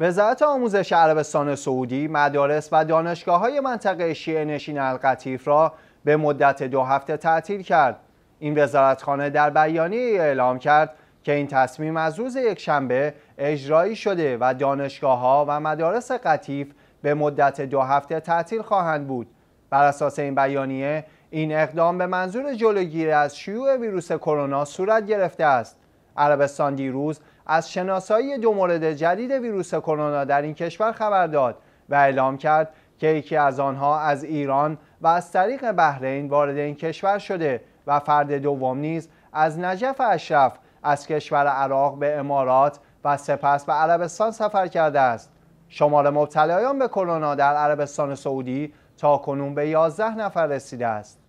وزارت آموزش عربستان سعودی مدارس و دانشگاه های منطقه شیعه نشین القطیف را به مدت دو هفته تعطیل کرد این وزارتخانه در بیانیه اعلام کرد که این تصمیم از روز یکشنبه اجرایی شده و دانشگاه ها و مدارس قطیف به مدت دو هفته تعطیل خواهند بود بر اساس این بیانیه این اقدام به منظور جلوگیری از شیوع ویروس کرونا صورت گرفته است عربستان دیروز از شناسایی دو مورد جدید ویروس کرونا در این کشور خبر داد و اعلام کرد که یکی از آنها از ایران و از طریق بحرین وارد این کشور شده و فرد دوم نیز از نجف اشرف از کشور عراق به امارات و سپس به عربستان سفر کرده است شمار مبتلایان به کرونا در عربستان سعودی تا کنون به 11 نفر رسیده است